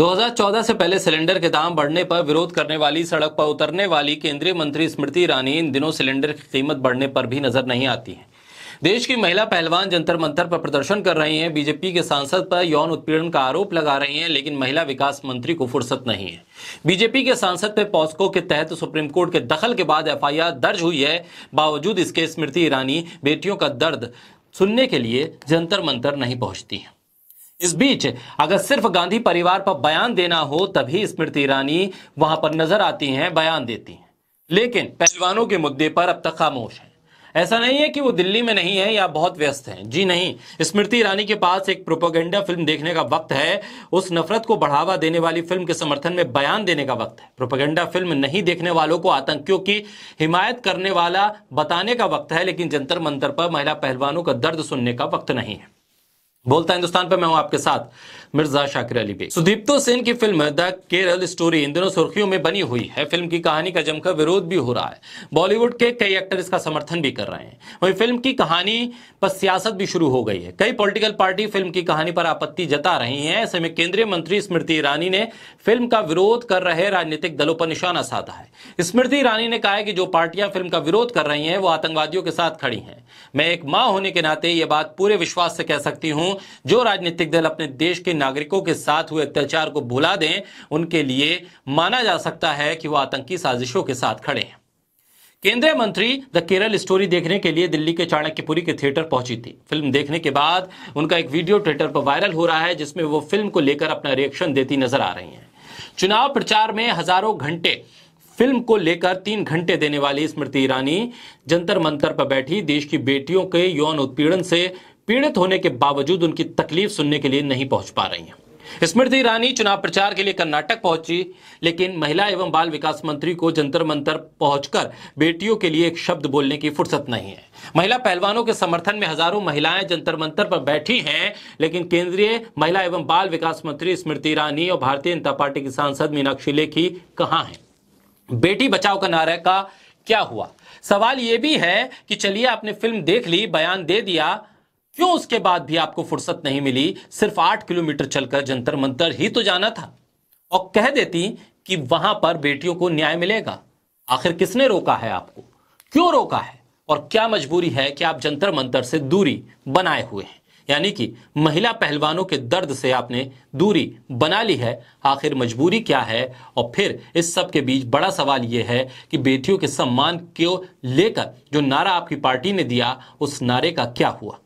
2014 से पहले सिलेंडर के दाम बढ़ने पर विरोध करने वाली सड़क पर उतरने वाली केंद्रीय मंत्री स्मृति ईरानी इन दिनों सिलेंडर की कीमत बढ़ने पर भी नजर नहीं आती है देश की महिला पहलवान जंतर मंतर पर प्रदर्शन कर रही हैं बीजेपी के सांसद पर यौन उत्पीड़न का आरोप लगा रही हैं लेकिन महिला विकास मंत्री को फुर्सत नहीं है बीजेपी के सांसद पर पॉस्को के तहत सुप्रीम कोर्ट के दखल के बाद एफआईआर दर्ज हुई है बावजूद इसके स्मृति ईरानी बेटियों का दर्द सुनने के लिए जंतर मंतर नहीं पहुंचती है इस बीच अगर सिर्फ गांधी परिवार पर बयान देना हो तभी स्मृति ईरानी वहां पर नजर आती हैं बयान देती हैं लेकिन पहलवानों के मुद्दे पर अब तक खामोश है ऐसा नहीं है कि वो दिल्ली में नहीं है या बहुत व्यस्त हैं जी नहीं स्मृति ईरानी के पास एक प्रोपोगेंडा फिल्म देखने का वक्त है उस नफरत को बढ़ावा देने वाली फिल्म के समर्थन में बयान देने का वक्त है प्रोपोगेंडा फिल्म नहीं देखने वालों को आतंकियों की हिमायत करने वाला बताने का वक्त है लेकिन जंतर मंतर पर महिला पहलवानों का दर्द सुनने का वक्त नहीं है बोलता हिंदुस्तान पर मैं हूं आपके साथ मिर्जा शाकिर अली बेग सुदीप्तो सेन की फिल्म द केरल स्टोरी इन दिनों सुर्खियों में बनी हुई है फिल्म की कहानी का जमकर विरोध भी हो रहा है बॉलीवुड के कई एक्टर इसका समर्थन भी कर रहे हैं वहीं फिल्म की कहानी पर सियासत भी शुरू हो गई है कई पॉलिटिकल पार्टी फिल्म की कहानी पर आपत्ति जता रही है ऐसे में केंद्रीय मंत्री स्मृति ईरानी ने फिल्म का विरोध कर रहे राजनीतिक दलों पर निशाना साधा है स्मृति ईरानी ने कहा है कि जो पार्टियां फिल्म का विरोध कर रही है वो आतंकवादियों के साथ खड़ी है मैं एक माँ होने के नाते ये बात पूरे विश्वास से कह सकती हूँ दूं जो राजनीतिक दल अपने देश के नागरिकों के साथ हुए अत्याचार को भुला दें उनके लिए माना जा सकता है कि वह आतंकी साजिशों के साथ खड़े हैं केंद्रीय मंत्री द केरल स्टोरी देखने के लिए दिल्ली के चाणक्यपुरी के थिएटर पहुंची थी फिल्म देखने के बाद उनका एक वीडियो ट्विटर पर वायरल हो रहा है जिसमें वो फिल्म को लेकर अपना रिएक्शन देती नजर आ रही हैं चुनाव प्रचार में हजारों घंटे फिल्म को लेकर तीन घंटे देने वाली स्मृति ईरानी जंतर मंतर पर बैठी देश की बेटियों के यौन उत्पीड़न से पीड़ित होने के बावजूद उनकी तकलीफ सुनने के लिए नहीं पहुंच पा रही हैं स्मृति ईरानी चुनाव प्रचार के लिए कर्नाटक पहुंची लेकिन महिला एवं बाल विकास मंत्री को जंतर मंतर पहुंचकर बेटियों के लिए एक शब्द बोलने की फुर्सत नहीं है महिला पहलवानों के समर्थन में हजारों महिलाएं जंतर मंतर पर बैठी हैं लेकिन केंद्रीय महिला एवं बाल विकास मंत्री स्मृति ईरानी और भारतीय जनता पार्टी की सांसद मीनाक्षी लेखी कहां है बेटी बचाओ का नारा का क्या हुआ सवाल यह भी है कि चलिए आपने फिल्म देख ली बयान दे दिया क्यों उसके बाद भी आपको फुर्सत नहीं मिली सिर्फ आठ किलोमीटर चलकर जंतर मंतर ही तो जाना था और कह देती कि वहां पर बेटियों को न्याय मिलेगा आखिर किसने रोका है आपको क्यों रोका है और क्या मजबूरी है कि आप जंतर मंतर से दूरी बनाए हुए हैं यानी कि महिला पहलवानों के दर्द से आपने दूरी बना ली है आखिर मजबूरी क्या है और फिर इस सब के बीच बड़ा सवाल यह है कि बेटियों के सम्मान को लेकर जो नारा आपकी पार्टी ने दिया उस नारे का क्या हुआ